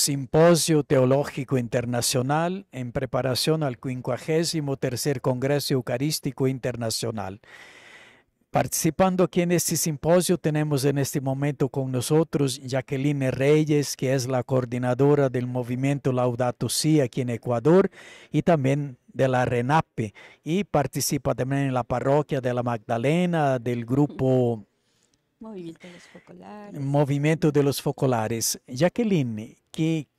Simposio Teológico Internacional en preparación al 53 Congreso Eucarístico Internacional. Participando aquí en este simposio tenemos en este momento con nosotros Jacqueline Reyes, que es la coordinadora del movimiento Laudato Si aquí en Ecuador y también de la RENAPE y participa también en la parroquia de la Magdalena del grupo Movimiento de los Focolares. Movimiento de los Focolares. Jacqueline,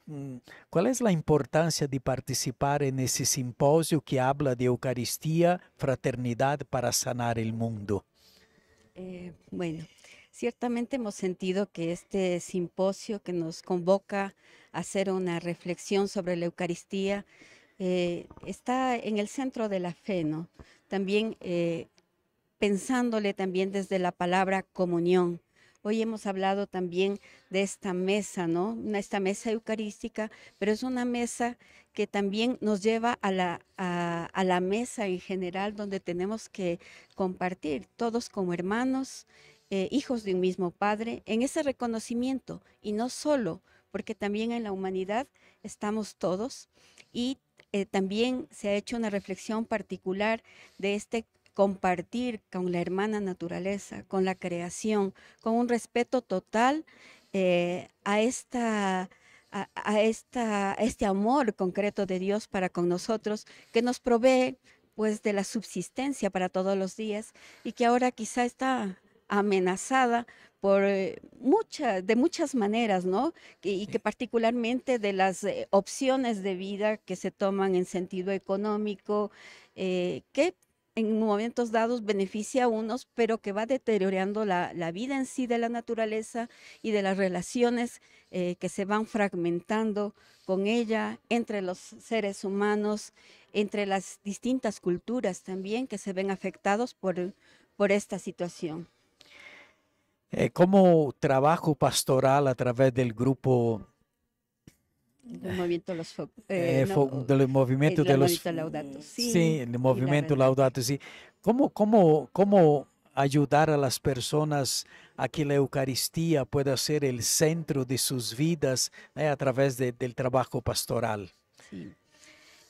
Mm, ¿Cuál es la la importancia de participar en ese simposio que habla de Eucaristía, fraternidad para sanar el mundo? Eh, bueno, ciertamente hemos sentido que este simposio que nos convoca a hacer una reflexión sobre la Eucaristía eh, está en el centro de la fe, También eh, pensándole también desde la palabra comunión Hoy hemos hablado también de esta mesa, ¿no? Esta mesa eucarística, pero es una mesa que también nos lleva a la, mesa en general donde tenemos que compartir todos como hermanos, eh, hijos de un mismo Padre, en ese reconocimiento y no solo, porque también en la humanidad estamos todos y eh, también se ha hecho una reflexión particular de este compartir con la hermana naturaleza, con la creación, con un respeto total eh, a esta a, esta, este amor concreto de Dios para con nosotros, que nos provee pues de la subsistencia para todos los días y que ahora quizá está amenazada por eh, muchas, de muchas maneras, ¿no? Y, que particularmente de las eh, opciones de vida que se toman en sentido económico, que en momentos dados beneficia a unos, pero que va deteriorando la, vida en sí de la naturaleza y de las relaciones eh, que se van fragmentando con ella, entre los seres humanos, entre las distintas culturas también que se ven afectados por, por esta situación. Eh, ¿Cómo trabajo pastoral a través del grupo el movimiento los del movimiento de los eh, eh, laudato, sí, el movimiento laudato sí. ¿Cómo, cómo, cómo ayudar a las personas a que la Eucaristía pueda ser el centro de sus vidas eh, a través del trabajo pastoral? Sí.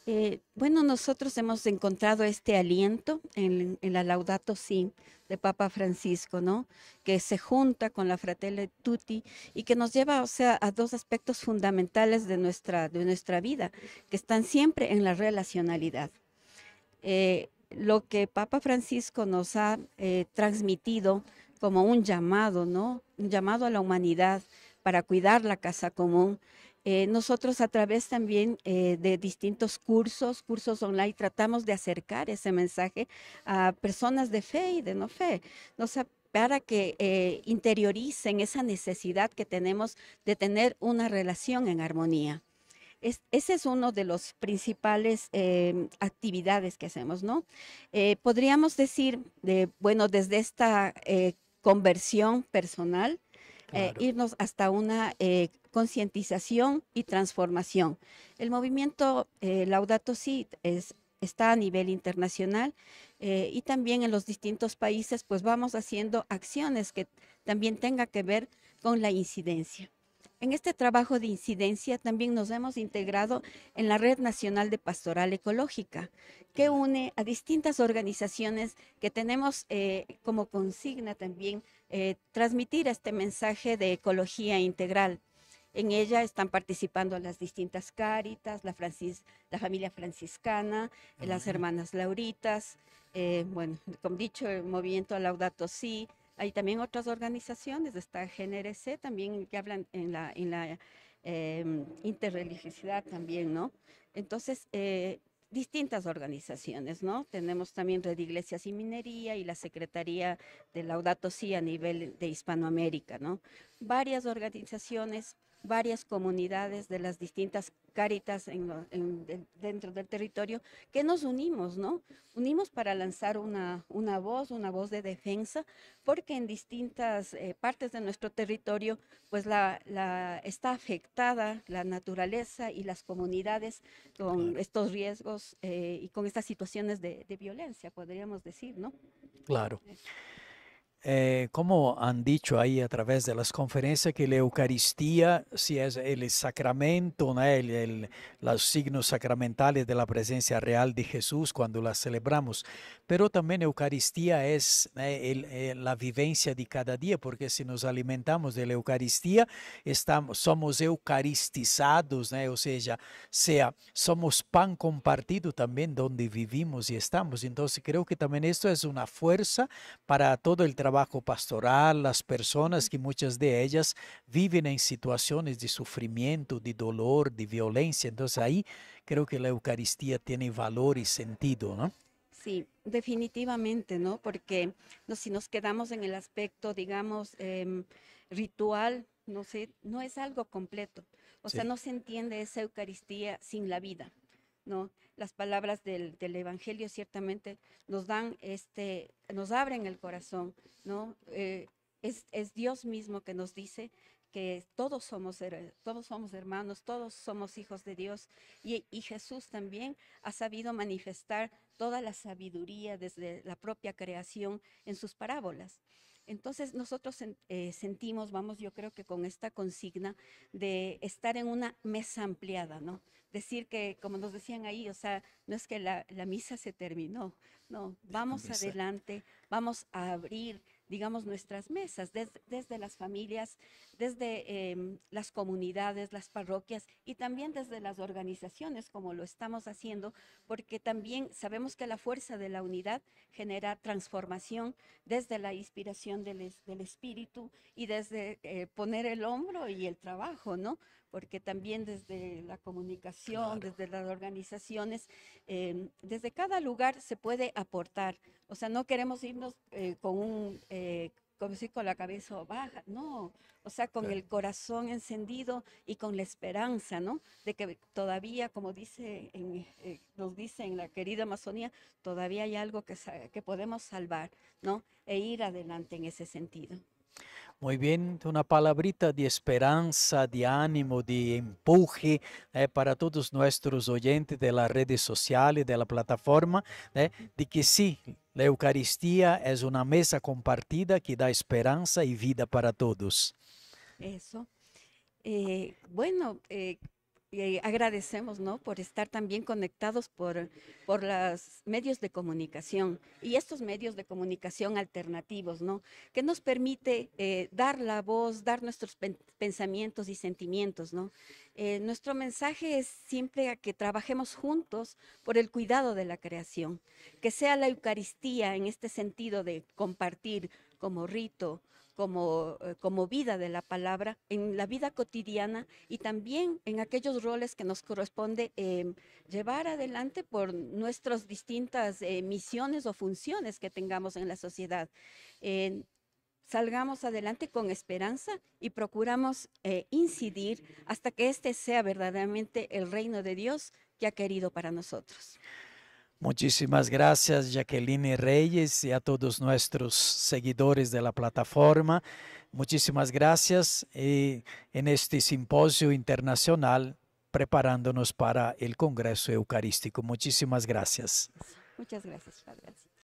Eh, bueno, nosotros hemos encontrado este aliento en, la Laudato Si de Papa Francisco, ¿no? Que se junta con la Fratelli Tutti y que nos lleva, o sea, a dos aspectos fundamentales de nuestra, de nuestra vida, que están siempre en la relacionalidad. Eh, lo que Papa Francisco nos ha eh, transmitido como un llamado, ¿no? Un llamado a la humanidad para cuidar la casa común, eh, nosotros a través también eh, de distintos cursos, cursos online, tratamos de acercar ese mensaje a personas de fe y de no fe. para que eh, interioricen esa necesidad que tenemos de tener una relación en armonía. Esa ese es uno de los principales actividades que hacemos, ¿no? podríamos decir, bueno, desde esta conversión personal, eh, irnos hasta una eh, concientización y transformación. El movimiento eh, Laudato Si es, está a nivel internacional y también en los distintos países pues vamos haciendo acciones que también tenga que ver con la incidencia. En este trabajo de incidencia también nos hemos integrado en la Red Nacional de Pastoral Ecológica, que une a distintas organizaciones que tenemos eh, como consigna también eh, transmitir este mensaje de ecología integral. En ella están participando las distintas cáritas, la, la familia franciscana, las hermanas lauritas, eh, bueno, como dicho, el movimiento Laudato Si, hay también otras organizaciones, está GNRC también que hablan en la, em, interreligiosidad también, ¿no? Entonces, eh, distintas organizaciones, ¿no? Tenemos también Red Iglesias y Minería y la Secretaría de Laudato Si a nivel de Hispanoamérica, ¿no? Varias organizaciones varias comunidades de las distintas caritas en dentro del territorio que nos unimos, ¿no? Unimos para lanzar una, una voz, una voz de defensa, porque en distintas eh, partes de nuestro territorio, pues la, está afectada la naturaleza y las comunidades con estos riesgos eh, y con estas situaciones de, violencia, podríamos decir, ¿no? Claro. Este, eh, como han dicho ahí a través de las conferencias, que la Eucaristía, si es el sacramento, ¿no? los signos sacramentales de la presencia real de Jesús cuando la celebramos, pero también Eucaristía es eh, eh, la vivencia de cada día, porque si nos alimentamos de la Eucaristía, estamos, somos eucaristizados, o sea, sea, somos pan compartido también donde vivimos y estamos. Entonces creo que también esto es una fuerza para todo el trabajo pastoral, las personas que muchas de ellas viven en situaciones de sufrimiento, de dolor, de violencia. Entonces ahí creo que la Eucaristía tiene valor y sentido, ¿no? Sí, definitivamente, ¿no? Porque si nos quedamos en el aspecto, digamos, em, ritual, no sé, no es algo completo. O sea, no se entiende esa Eucaristía sin la vida, ¿no? las palabras del, Evangelio ciertamente nos dan este, nos abren el corazón, ¿no? Eh, es, Dios mismo que nos dice que todos somos, todos somos hermanos, todos somos hijos de Dios. Y, y Jesús también ha sabido manifestar toda la sabiduría desde la propia creación en sus parábolas. Entonces nosotros eh, sentimos, vamos, yo creo que con esta consigna de estar en una mesa ampliada, ¿no? Decir que, como nos decían ahí, o sea, no es que la, la misa se terminó, no, vamos adelante, vamos a abrir digamos, nuestras mesas, desde las familias, desde em, las comunidades, las parroquias y también desde las organizaciones, como lo estamos haciendo, porque también sabemos que la fuerza de la unidad genera transformación desde la inspiración del, espíritu y desde eh, poner el hombro y el trabajo, ¿no? porque también desde la comunicación, desde las organizaciones, em, desde cada lugar se puede aportar. O sea, no queremos irnos eh, con un... Eh, como decir, con la cabeza baja, no, o sea, con el corazón encendido y con la esperanza, ¿no? De que todavía, como dice, eh, nos dice en la querida Amazonía, todavía hay algo que, que podemos salvar, ¿no? E ir adelante en ese sentido. Muy bien, una palabrita de esperanza, de ánimo, de empuje eh, para todos nuestros oyentes de las redes sociales, de la plataforma, eh, de que sí, la Eucaristía es una mesa compartida que da esperanza y vida para todos. Eso. Eh, bueno, eh, y agradecemos ¿no? por estar también conectados por, por los medios de comunicación y estos medios de comunicación alternativos, ¿no? que nos permite eh, dar la voz, dar nuestros pensamientos y sentimientos. ¿no? Eh, nuestro mensaje es siempre que trabajemos juntos por el cuidado de la creación, que sea la Eucaristía en este sentido de compartir como rito, eh, como, vida de la palabra en la vida cotidiana y también en aquellos roles que nos corresponde em, llevar adelante por nuestras distintas eh, misiones o funciones que tengamos en la sociedad. salgamos adelante con esperanza y procuramos eh, incidir hasta que este sea verdaderamente el reino de Dios que ha querido para nosotros. Muchísimas gracias Jacqueline Reyes y a todos nuestros seguidores de la plataforma. Muchísimas gracias y eh, en este simposio internacional preparándonos para el Congreso Eucarístico. Muchísimas gracias. Muchas gracias,